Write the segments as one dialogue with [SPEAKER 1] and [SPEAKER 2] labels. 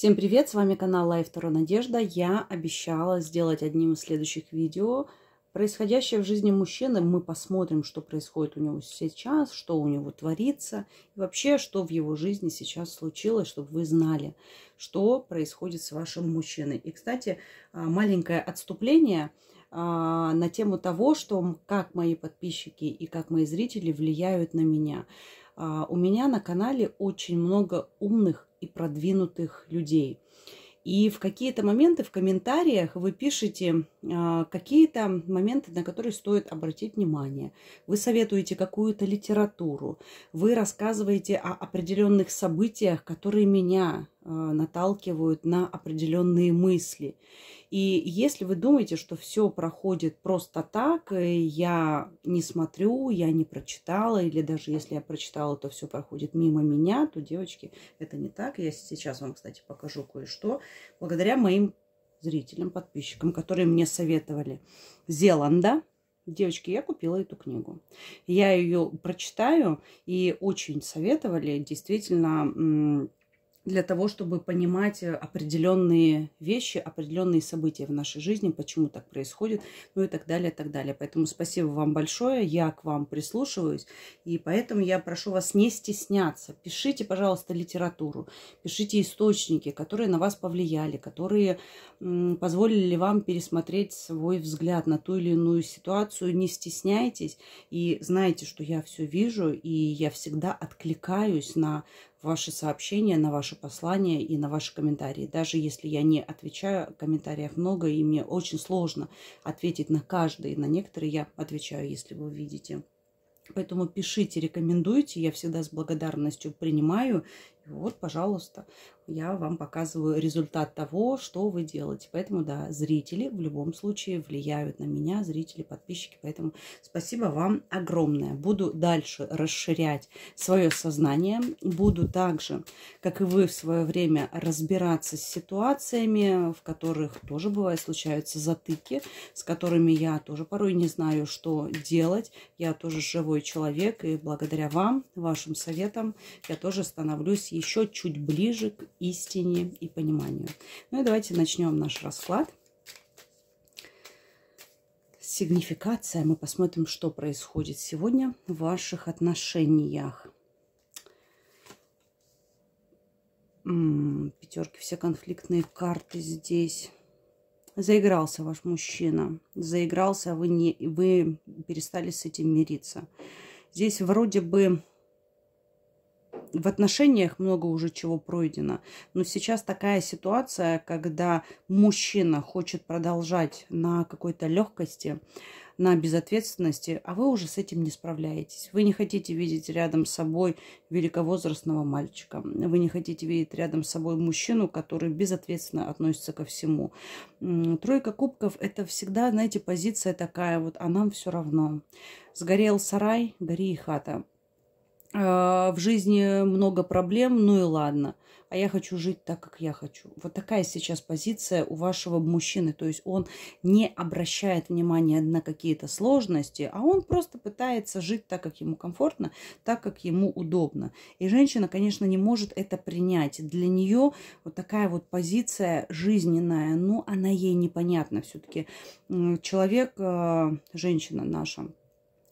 [SPEAKER 1] Всем привет, с вами канал Life Таро Надежда. Я обещала сделать одним из следующих видео происходящее в жизни мужчины. Мы посмотрим, что происходит у него сейчас, что у него творится, и вообще, что в его жизни сейчас случилось, чтобы вы знали, что происходит с вашим мужчиной. И, кстати, а, маленькое отступление а, на тему того, что как мои подписчики и как мои зрители влияют на меня – а, у меня на канале очень много умных и продвинутых людей. И в какие-то моменты в комментариях вы пишете э, какие-то моменты, на которые стоит обратить внимание. Вы советуете какую-то литературу, вы рассказываете о определенных событиях, которые меня а, наталкивают на определенные мысли. И если вы думаете, что все проходит просто так, э, я не смотрю, я не прочитала, или даже если я прочитала, то все проходит мимо меня, то, девочки, это не так. Я сейчас вам, кстати, покажу кое-что. Благодаря моим зрителям, подписчикам, которые мне советовали. Зеланда. Девочки, я купила эту книгу. Я ее прочитаю, и очень советовали. Действительно, для того, чтобы понимать э, определенные вещи, определенные события в нашей жизни, почему так происходит, ну и так далее, и так далее. Поэтому спасибо вам большое, я к вам прислушиваюсь, и поэтому я прошу вас не стесняться. Пишите, пожалуйста, литературу, пишите источники, которые на вас повлияли, которые позволили вам пересмотреть свой взгляд на ту или иную ситуацию. Не стесняйтесь и знайте, что я все вижу, и я всегда откликаюсь на ваши сообщения, на ваши послания и на ваши комментарии. Даже если я не отвечаю, комментариев много, и мне очень сложно ответить на каждый. На некоторые я отвечаю, если вы видите. Поэтому пишите, рекомендуйте, я всегда с благодарностью принимаю вот, пожалуйста, я вам показываю результат того, что вы делаете. Поэтому, да, зрители в любом случае влияют на меня, зрители, подписчики. Поэтому спасибо вам огромное. Буду дальше расширять свое сознание. Буду также, как и вы в свое время, разбираться с ситуациями, в которых тоже, бывает, случаются затыки, с которыми я тоже порой не знаю, что делать. Я тоже живой человек, и благодаря вам, вашим советам, я тоже становлюсь еще чуть ближе к истине и пониманию. Ну и давайте начнем наш расклад. Сигнификация. Мы посмотрим, что происходит сегодня в ваших отношениях. пятерки, все конфликтные карты здесь. Заигрался ваш мужчина. Заигрался, вы, не, вы перестали с этим мириться. Здесь вроде бы в отношениях много уже чего пройдено. Но сейчас такая ситуация, когда мужчина хочет продолжать на какой-то легкости, на безответственности, а вы уже с этим не справляетесь. Вы не хотите видеть рядом с собой великовозрастного мальчика. Вы не хотите видеть рядом с собой мужчину, который безответственно относится ко всему. Тройка кубков – это всегда, знаете, позиция такая вот, а нам все равно. Сгорел сарай, гори и хата. Э, в жизни много проблем, ну и ладно. А я хочу жить так, как я хочу. Вот такая сейчас позиция у вашего мужчины. То есть он не обращает внимания на какие-то сложности, а он просто пытается жить так, как ему комфортно, так, как ему удобно. И женщина, конечно, не может это принять. Для нее вот такая вот позиция жизненная, но ну, она ей непонятна все-таки. Человек, э, женщина наша,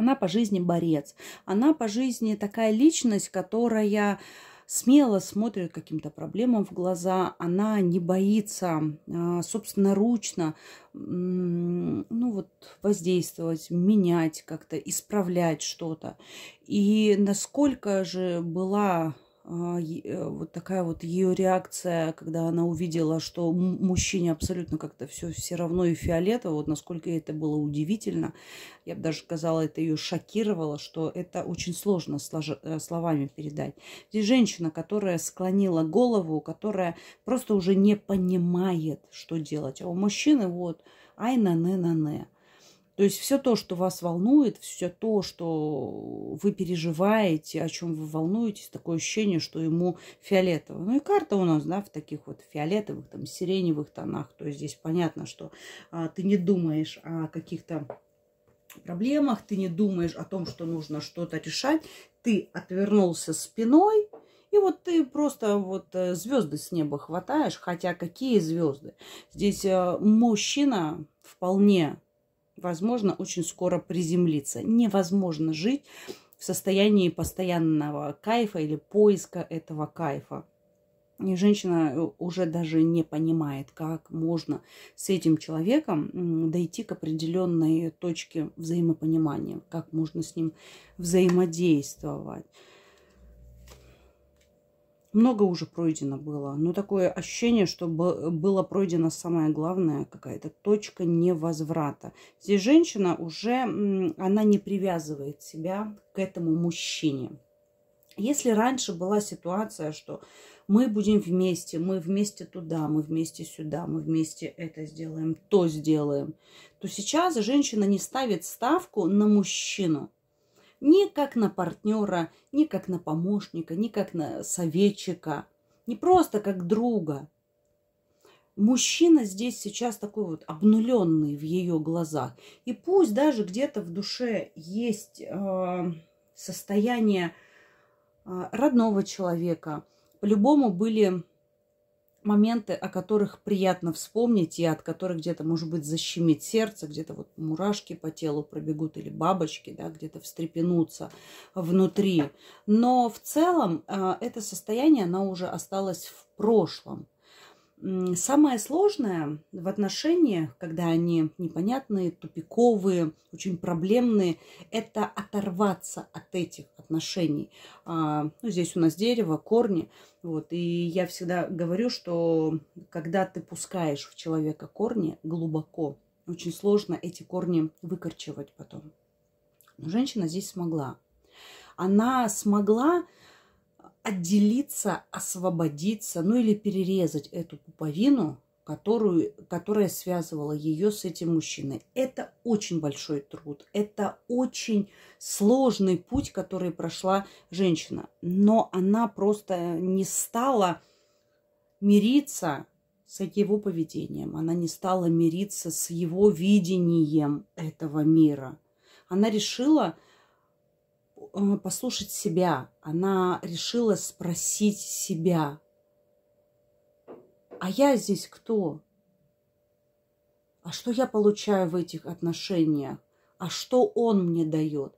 [SPEAKER 1] она по жизни борец. Она по жизни такая личность, которая смело смотрит каким-то проблемам в глаза, она не боится а, собственноручно ну вот, воздействовать, менять как-то, исправлять что-то. И насколько же была а, э, вот такая вот ее реакция, когда она увидела, что мужчине абсолютно как-то все все равно и фиолетово, вот насколько это было удивительно, я бы даже сказала, это ее шокировало, что это очень сложно э, словами передать. Здесь женщина, которая склонила голову, которая просто уже не понимает, что делать, а у мужчины вот ай-на-не-на-не. -на -не -на -не. То есть все то, что вас волнует, все то, что вы переживаете, о чем вы волнуетесь, такое ощущение, что ему фиолетово. Ну и карта у нас, да, в таких вот фиолетовых, там, сиреневых тонах. То есть здесь понятно, что а, ты не думаешь о каких-то проблемах, ты не думаешь о том, что нужно что-то решать, ты отвернулся спиной, и вот ты просто вот э, звезды с неба хватаешь, хотя какие звезды? Здесь э, мужчина вполне возможно, очень скоро приземлиться. Невозможно жить в состоянии постоянного кайфа или поиска этого кайфа. И женщина э, уже даже не понимает, как можно с этим человеком дойти к определенной точке взаимопонимания, как можно с ним взаимодействовать много уже пройдено было, но такое ощущение, что было пройдено самое главное, какая-то точка невозврата. Здесь женщина уже, она не привязывает себя к этому мужчине. Если раньше была ситуация, что мы будем вместе, мы вместе туда, мы вместе сюда, мы вместе это сделаем, то сделаем, то сейчас женщина не ставит ставку на мужчину не как на партнера, не как на помощника, не как на советчика, не просто как друга. Мужчина здесь сейчас такой вот обнуленный в ее глазах. И пусть даже где-то в душе есть э, состояние э, родного человека. По-любому были моменты, о которых приятно вспомнить и от которых где-то, может быть, защемит сердце, где-то вот мурашки по телу пробегут или бабочки, да, где-то встрепенутся внутри. Но в целом а, это состояние, оно уже осталось в прошлом. Самое сложное в отношениях, когда они непонятные, тупиковые, очень проблемные, это оторваться от этих отношений. А, ну, здесь у нас дерево, корни. Вот, и я всегда говорю, что когда ты пускаешь в человека корни глубоко, очень сложно эти корни выкорчевать потом. Но женщина здесь смогла. Она смогла отделиться, освободиться, ну или перерезать эту пуповину, которую, которая связывала ее с этим мужчиной. Это очень большой труд, это очень сложный путь, который прошла женщина. Но она просто не стала мириться с его поведением, она не стала мириться с его видением этого мира. Она решила э, послушать себя, она решила спросить себя, а я здесь кто? А что я получаю в этих отношениях? А что он мне дает?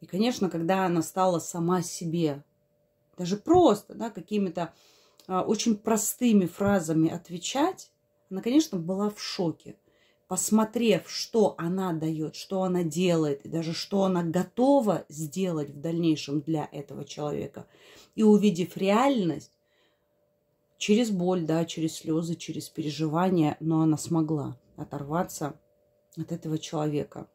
[SPEAKER 1] И, конечно, когда она стала сама себе, даже просто, да, какими-то а, очень простыми фразами отвечать, она, конечно, была в шоке. Посмотрев, что она дает, что она делает, и даже что она готова сделать в дальнейшем для этого человека, и увидев реальность, Через боль, да, через слезы, через переживания, но она смогла оторваться от этого человека.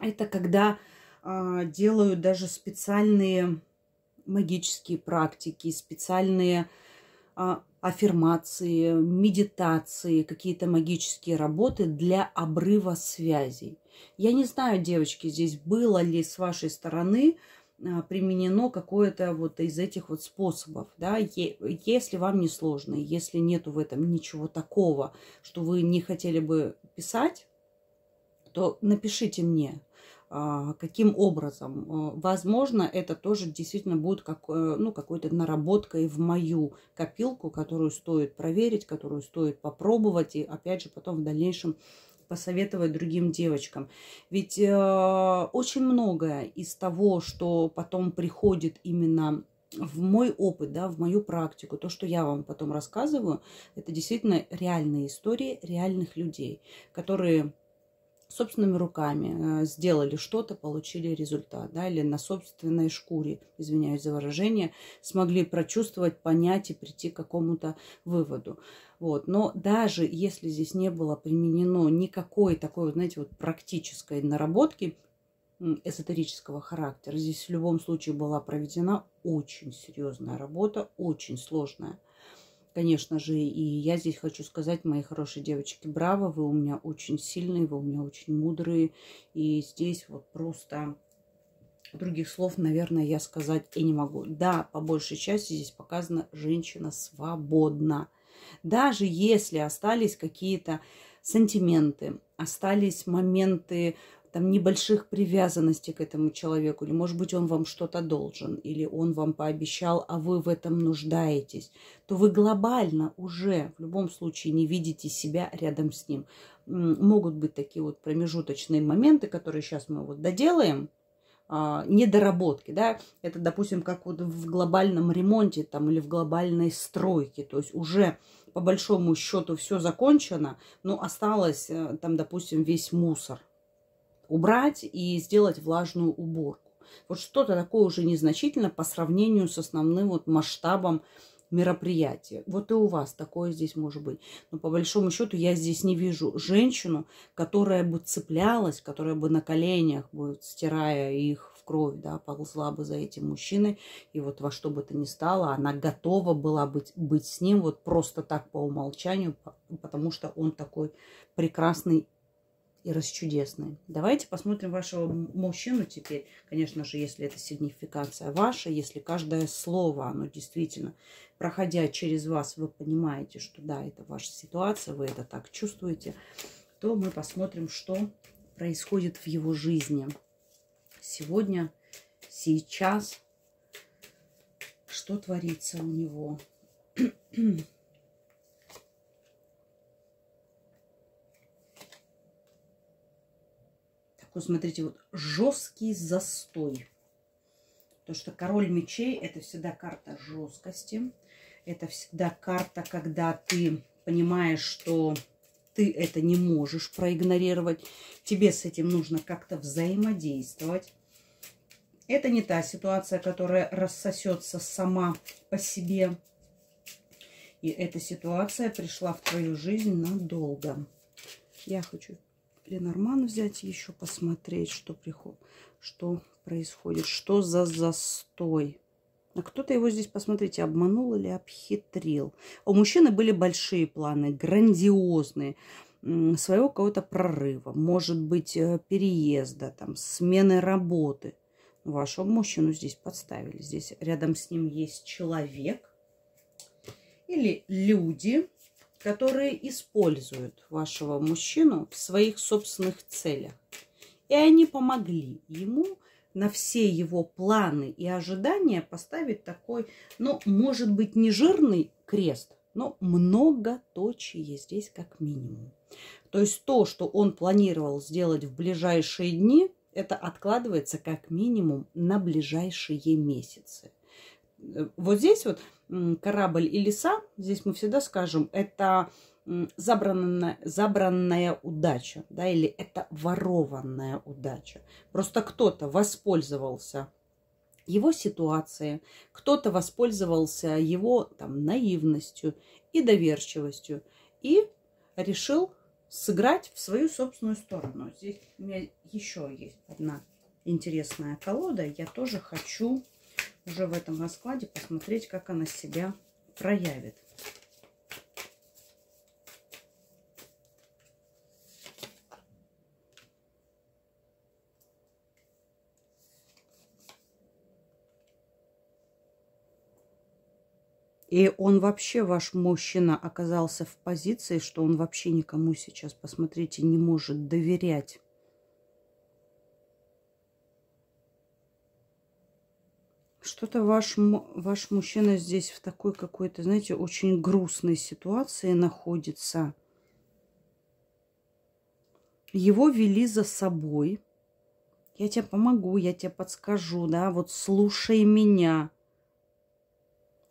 [SPEAKER 1] Это когда э, делают даже специальные магические практики, специальные э, аффирмации, медитации, какие-то магические работы для обрыва связей. Я не знаю, девочки, здесь было ли с вашей стороны а, применено какое-то вот из этих вот способов, да, если вам не сложно, если нету в этом ничего такого, что вы не хотели бы писать, то напишите мне, а, каким образом. А, возможно, это тоже действительно будет как, э, ну, какой-то наработкой в мою копилку, которую стоит проверить, которую стоит попробовать и, опять же, потом в дальнейшем посоветовать другим девочкам. Ведь э, очень многое из того, что потом приходит именно в мой опыт, да, в мою практику, то, что я вам потом рассказываю, это действительно реальные истории реальных людей, которые собственными руками э, сделали что-то, получили результат, да, или на собственной шкуре, извиняюсь за выражение, смогли прочувствовать, понять и прийти к какому-то выводу. Вот. Но даже если здесь не было применено никакой такой, знаете, вот практической наработки эзотерического характера, здесь в любом случае была проведена очень серьезная работа, очень сложная. Конечно же, и я здесь хочу сказать, мои хорошие девочки, браво, вы у меня очень сильные, вы у меня очень мудрые. И здесь вот просто других слов, наверное, я сказать и не могу. Да, по большей части здесь показана женщина свободна. Даже если остались какие-то сантименты, остались моменты там небольших привязанностей к этому человеку, или, может быть, он вам что-то должен, или он вам пообещал, а вы в этом нуждаетесь, то вы глобально уже в любом случае не видите себя рядом с ним. Могут быть такие вот промежуточные моменты, которые сейчас мы вот доделаем, а, недоработки, да, это, допустим, как вот в глобальном ремонте там или в глобальной стройке, то есть уже по большому счету все закончено, но осталось э, там, допустим, весь мусор убрать и сделать влажную уборку. Вот что-то такое уже незначительно по сравнению с основным вот масштабом мероприятия. Вот и у вас такое здесь может быть. Но по большому счету я здесь не вижу женщину, которая бы цеплялась, которая бы на коленях, будет стирая их в кровь, да, ползла бы за этим мужчиной, и вот во что бы то ни стало, она готова была быть, быть с ним вот просто так по умолчанию, потому что он такой прекрасный и расчудесный. Давайте посмотрим вашего мужчину теперь. Конечно же, если это сигнификация ваша, если каждое слово, оно действительно, проходя через вас, вы понимаете, что да, это ваша ситуация, вы это так чувствуете, то мы посмотрим, что происходит в его жизни сегодня, сейчас, что творится у него. Такой, смотрите, вот жесткий застой. Потому что король мечей – это всегда карта жесткости. Это всегда карта, когда ты понимаешь, что ты это не можешь проигнорировать. Тебе с этим нужно как-то взаимодействовать. Это не та ситуация, которая рассосется сама по себе. И эта ситуация пришла в твою жизнь надолго. Я хочу Ленорман взять еще посмотреть, что, приход... что происходит, что за застой. А кто-то его здесь, посмотрите, обманул или обхитрил. У мужчины были большие планы, грандиозные, своего какого-то прорыва, может быть, э, переезда, там, смены работы. Вашего мужчину здесь подставили. Здесь рядом с ним есть человек или люди, которые используют вашего мужчину в своих собственных целях. И они помогли ему на все его планы и ожидания поставить такой, ну, может быть, не жирный крест, но многоточие здесь как минимум. То есть то, что он планировал сделать в ближайшие дни, это откладывается как минимум на ближайшие месяцы. Э, вот здесь вот корабль и леса, здесь мы всегда скажем, это забранная, забранная удача, да, или это ворованная удача. Просто кто-то воспользовался его ситуацией, кто-то воспользовался его там наивностью и доверчивостью и решил сыграть в свою собственную сторону. Здесь у меня еще есть одна интересная колода. Я тоже хочу уже в этом раскладе посмотреть, как она себя проявит. И он вообще, ваш мужчина, оказался в позиции, что он вообще никому сейчас, посмотрите, не может доверять. Что-то ваш, ваш мужчина здесь в такой какой-то, знаете, очень грустной ситуации находится. Его вели за собой. Я тебе помогу, я тебе подскажу, да, вот слушай меня.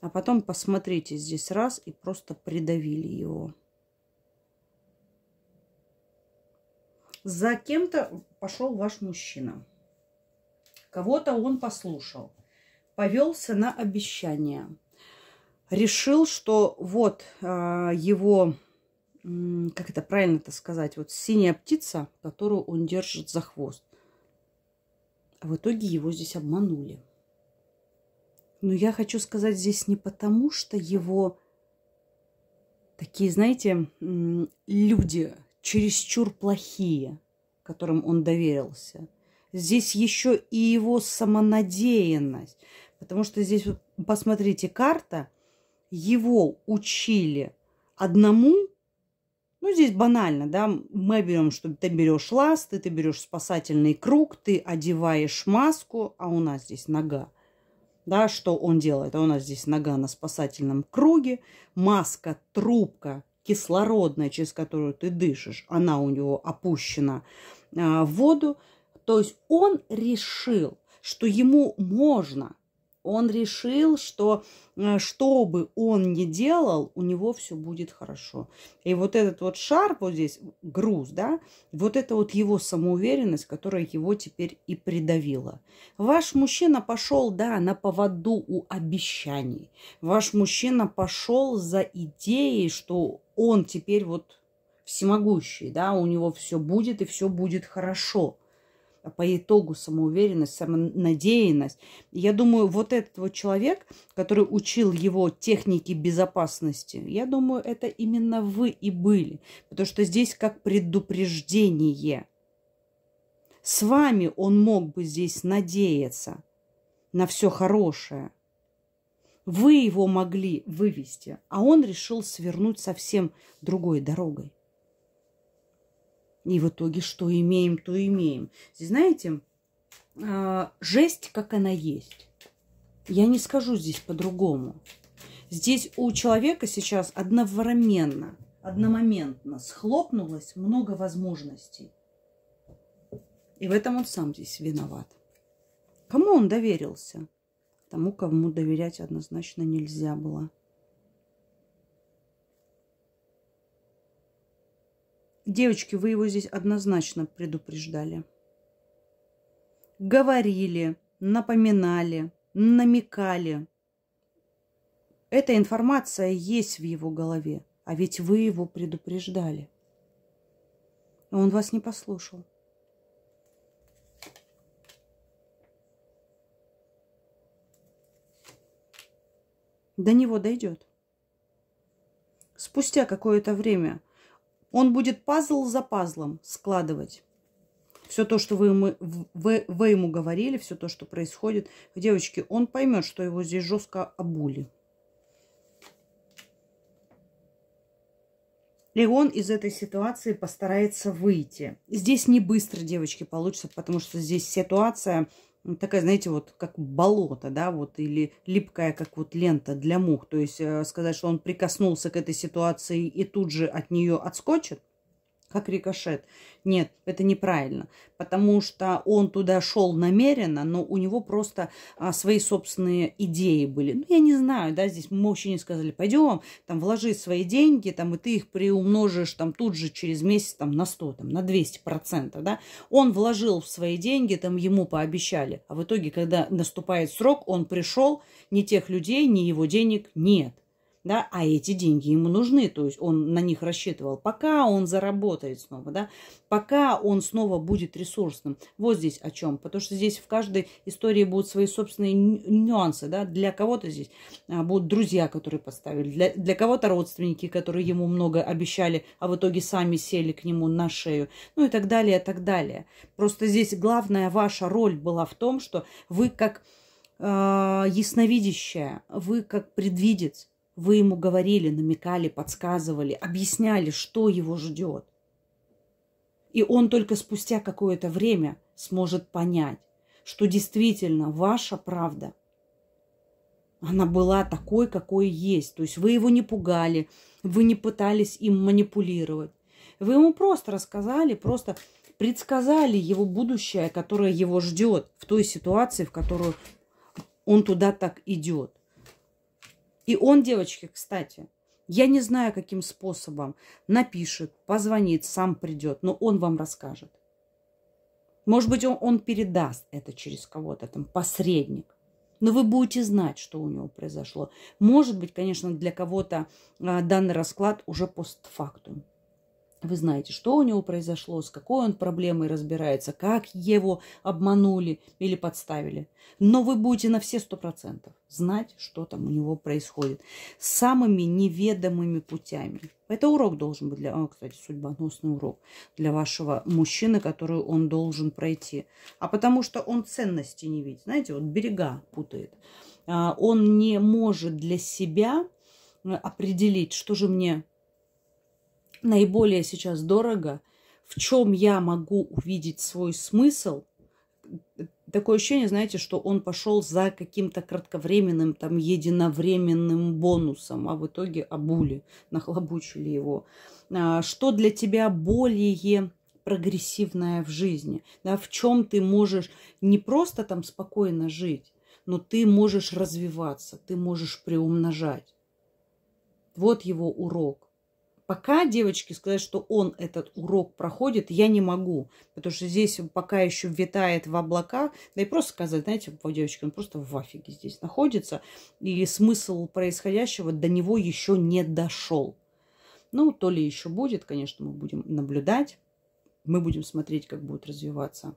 [SPEAKER 1] А потом посмотрите здесь раз и просто придавили его. За кем-то пошел ваш мужчина. Кого-то он послушал. Повелся на обещания. Решил, что вот э, его, э, как это правильно это сказать, вот синяя птица, которую он держит за хвост. в итоге его здесь обманули. Но я хочу сказать здесь не потому, что его такие, знаете, люди чересчур плохие, которым он доверился. Здесь еще и его самонадеянность. Потому что здесь, посмотрите, карта, его учили одному, ну, здесь банально, да, мы берем, что ты берешь ласты, ты берешь спасательный круг, ты одеваешь маску, а у нас здесь нога. Да, что он делает? А у нас здесь нога на спасательном круге, маска, трубка кислородная, через которую ты дышишь, она у него опущена а, в воду. То есть он решил, что ему можно – он решил, что э, что бы он ни делал, у него все будет хорошо. И вот этот вот шар вот здесь, груз, да, вот это вот его самоуверенность, которая его теперь и придавила. Ваш мужчина пошел, да, на поводу у обещаний. Ваш мужчина пошел за идеей, что он теперь вот всемогущий, да, у него все будет и все будет хорошо по итогу самоуверенность, самонадеянность. Я думаю, вот этот вот человек, который учил его техники безопасности, я думаю, это именно вы и были. Потому что здесь как предупреждение. С вами он мог бы здесь надеяться на все хорошее. Вы его могли вывести, а он решил свернуть совсем другой дорогой. И в итоге что имеем, то имеем. Здесь, знаете, а, жесть, как она есть. Я не скажу здесь по-другому. Здесь у человека сейчас одновременно, одномоментно схлопнулось много возможностей. И в этом он сам здесь виноват. Кому он доверился? Тому, кому доверять однозначно нельзя было. Девочки, вы его здесь однозначно предупреждали. Говорили, напоминали, намекали. Эта информация есть в его голове, а ведь вы его предупреждали. Но он вас не послушал. До него дойдет. Спустя какое-то время – он будет пазл за пазлом складывать. Все то, что вы, ему, вы, вы ему говорили, все то, что происходит. Девочки, он поймет, что его здесь жестко обули. И он из этой ситуации постарается выйти. Здесь не быстро, девочки, получится, потому что здесь ситуация такая, знаете, вот как болото, да, вот, или липкая, как вот лента для мух. То есть э, сказать, что он прикоснулся к этой ситуации и тут же от нее отскочит, как рикошет. Нет, это неправильно, потому что он туда шел намеренно, но у него просто а, свои собственные идеи были. Ну, я не знаю, да, здесь мы мужчине сказали, пойдем, там, вложи свои деньги, там, и ты их приумножишь, там, тут же через месяц, там, на 100, там, на 200 процентов, да. Он вложил в свои деньги, там, ему пообещали, а в итоге, когда наступает срок, он пришел, ни тех людей, ни его денег нет да, а эти деньги ему нужны, то есть он на них рассчитывал, пока он заработает снова, да, пока он снова будет ресурсным. Вот здесь о чем, потому что здесь в каждой истории будут свои собственные нюансы, да, для кого-то здесь а, будут друзья, которые поставили, для, для кого-то родственники, которые ему много обещали, а в итоге сами сели к нему на шею, ну и так далее, так далее. Просто здесь главная ваша роль была в том, что вы как э, ясновидящая, вы как предвидец, вы ему говорили, намекали, подсказывали, объясняли, что его ждет. И он только спустя какое-то время сможет понять, что действительно ваша правда, она была такой, какой есть. То есть вы его не пугали, вы не пытались им манипулировать. Вы ему просто рассказали, просто предсказали его будущее, которое его ждет в той ситуации, в которую он туда так идет. И он, девочки, кстати, я не знаю, каким способом, напишет, позвонит, сам придет, но он вам расскажет. Может быть, он, он передаст это через кого-то, там, посредник. Но вы будете знать, что у него произошло. Может быть, конечно, для кого-то а, данный расклад уже постфактум вы знаете, что у него произошло, с какой он проблемой разбирается, как его обманули или подставили. Но вы будете на все сто процентов знать, что там у него происходит. Самыми неведомыми путями. Это урок должен быть для... О, а, кстати, судьбоносный урок для вашего мужчины, который он должен пройти. А потому что он ценности не видит. Знаете, вот берега путает. А, он не может для себя а, определить, что же мне наиболее сейчас дорого, в чем я могу увидеть свой смысл, такое ощущение, знаете, что он пошел за каким-то кратковременным, там, единовременным бонусом, а в итоге обули, нахлобучили его. А, что для тебя более прогрессивное в жизни, да, в чем ты можешь не просто там спокойно жить, но ты можешь развиваться, ты можешь приумножать. Вот его урок. Пока, девочки, сказать, что он этот урок проходит, я не могу, потому что здесь пока еще витает в облаках, да и просто сказать, знаете, девочки, он просто в афиге здесь находится, и смысл происходящего до него еще не дошел. Ну, то ли еще будет, конечно, мы будем наблюдать, мы будем смотреть, как будет развиваться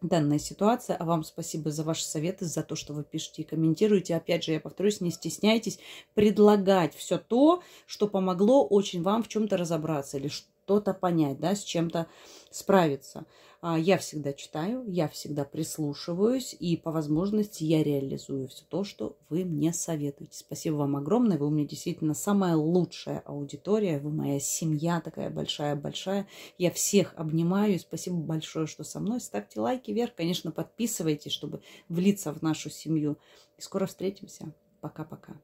[SPEAKER 1] данная ситуация. А вам спасибо за ваши советы, за то, что вы пишете и комментируете. Опять же, я повторюсь, не стесняйтесь предлагать все то, что помогло очень вам в чем-то разобраться или что что-то понять, да, с чем-то справиться. А, я всегда читаю, я всегда прислушиваюсь, и по возможности я реализую все то, что вы мне советуете. Спасибо вам огромное, вы у меня действительно самая лучшая аудитория, вы моя семья такая большая-большая. Я всех обнимаю, и спасибо большое, что со мной. Ставьте лайки вверх, конечно, подписывайтесь, чтобы влиться в нашу семью. И скоро встретимся. Пока-пока.